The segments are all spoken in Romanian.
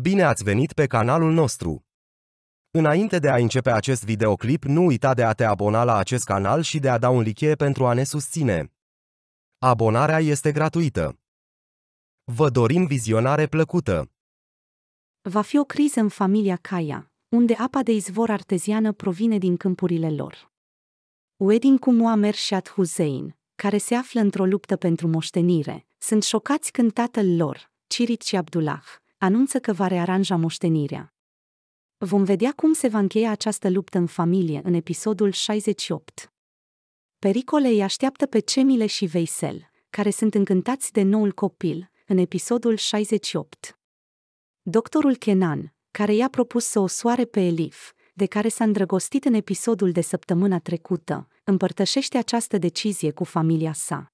Bine ați venit pe canalul nostru! Înainte de a începe acest videoclip, nu uita de a te abona la acest canal și de a da un like pentru a ne susține. Abonarea este gratuită. Vă dorim vizionare plăcută! Va fi o criză în familia Caia, unde apa de izvor arteziană provine din câmpurile lor. Uedin cu Muamer Ad Hussein, care se află într-o luptă pentru moștenire, sunt șocați când tatăl lor, Cirit și Abdullah, anunță că va rearanja moștenirea. Vom vedea cum se va încheia această luptă în familie în episodul 68. Pericole îi așteaptă pe Cemile și Veisel, care sunt încântați de noul copil, în episodul 68. Doctorul Kenan, care i-a propus să o soare pe Elif, de care s-a îndrăgostit în episodul de săptămâna trecută, împărtășește această decizie cu familia sa.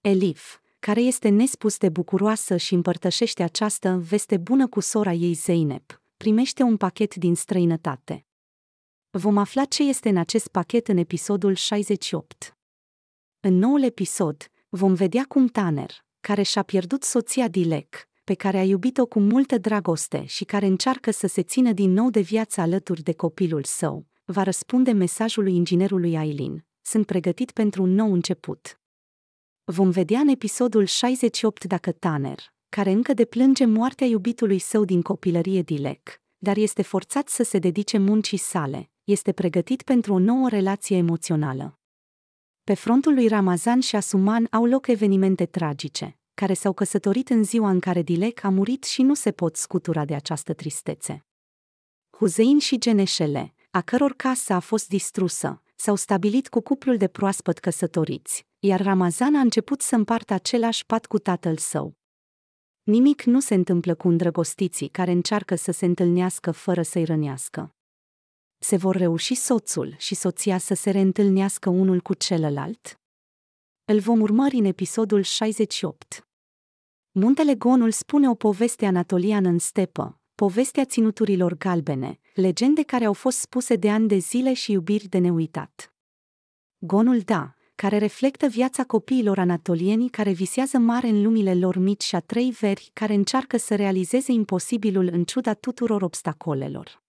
Elif, care este nespus de bucuroasă și împărtășește această veste bună cu sora ei Zeynep, primește un pachet din străinătate. Vom afla ce este în acest pachet în episodul 68. În noul episod, vom vedea cum Tanner, care și-a pierdut soția Dilek, pe care a iubit-o cu multă dragoste și care încearcă să se țină din nou de viață alături de copilul său, va răspunde mesajului inginerului Aileen. Sunt pregătit pentru un nou început. Vom vedea în episodul 68 dacă Tanner, care încă deplânge moartea iubitului său din copilărie Dilek, dar este forțat să se dedice muncii sale, este pregătit pentru o nouă relație emoțională. Pe frontul lui Ramazan și Asuman au loc evenimente tragice, care s-au căsătorit în ziua în care Dilek a murit și nu se pot scutura de această tristețe. Huzein și Geneșele, a căror casă a fost distrusă, s-au stabilit cu cuplul de proaspăt căsătoriți, iar Ramazan a început să împartă același pat cu tatăl său. Nimic nu se întâmplă cu îndrăgostiții care încearcă să se întâlnească fără să-i rănească. Se vor reuși soțul și soția să se reîntâlnească unul cu celălalt? Îl vom urmări în episodul 68. Muntele Gonul spune o poveste anatoliană în stepă, povestea ținuturilor galbene, legende care au fost spuse de ani de zile și iubiri de neuitat. Gonul Da, care reflectă viața copiilor anatolieni care visează mare în lumile lor mici și a trei veri care încearcă să realizeze imposibilul în ciuda tuturor obstacolelor.